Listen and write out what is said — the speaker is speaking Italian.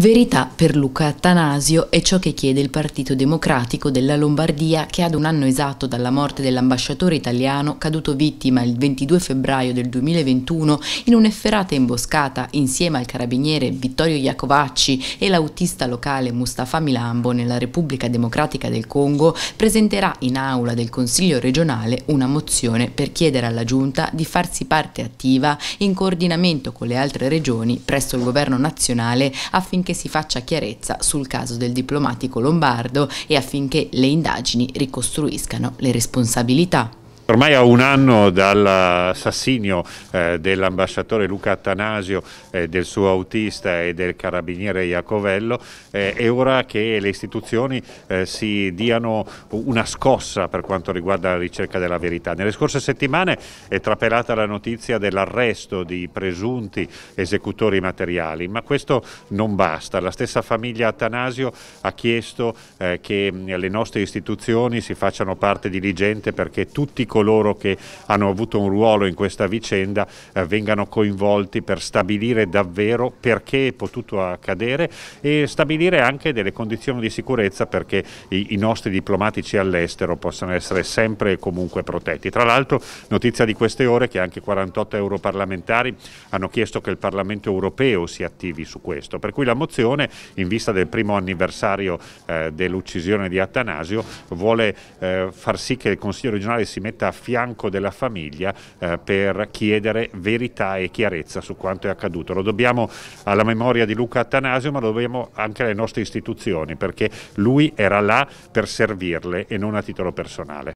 Verità per Luca Attanasio è ciò che chiede il Partito Democratico della Lombardia che ad un anno esatto dalla morte dell'ambasciatore italiano caduto vittima il 22 febbraio del 2021 in un'efferata imboscata insieme al carabiniere Vittorio Iacovacci e l'autista locale Mustafa Milambo nella Repubblica Democratica del Congo presenterà in aula del Consiglio regionale una mozione per chiedere alla Giunta di farsi parte attiva in coordinamento con le altre regioni presso il governo nazionale affinché affinché si faccia chiarezza sul caso del diplomatico lombardo e affinché le indagini ricostruiscano le responsabilità. Ormai a un anno dall'assassinio eh, dell'ambasciatore Luca Attanasio, eh, del suo autista e del carabiniere Iacovello, eh, è ora che le istituzioni eh, si diano una scossa per quanto riguarda la ricerca della verità. Nelle scorse settimane è trapelata la notizia dell'arresto di presunti esecutori materiali, ma questo non basta. La stessa famiglia Attanasio ha chiesto eh, che mm, le nostre istituzioni si facciano parte diligente perché tutti coloro coloro che hanno avuto un ruolo in questa vicenda eh, vengano coinvolti per stabilire davvero perché è potuto accadere e stabilire anche delle condizioni di sicurezza perché i, i nostri diplomatici all'estero possano essere sempre e comunque protetti. Tra l'altro notizia di queste ore che anche 48 europarlamentari hanno chiesto che il Parlamento europeo si attivi su questo, per cui la mozione in vista del primo anniversario eh, dell'uccisione di Attanasio vuole eh, far sì che il Consiglio regionale si metta a fianco della famiglia eh, per chiedere verità e chiarezza su quanto è accaduto. Lo dobbiamo alla memoria di Luca Attanasio, ma lo dobbiamo anche alle nostre istituzioni, perché lui era là per servirle e non a titolo personale.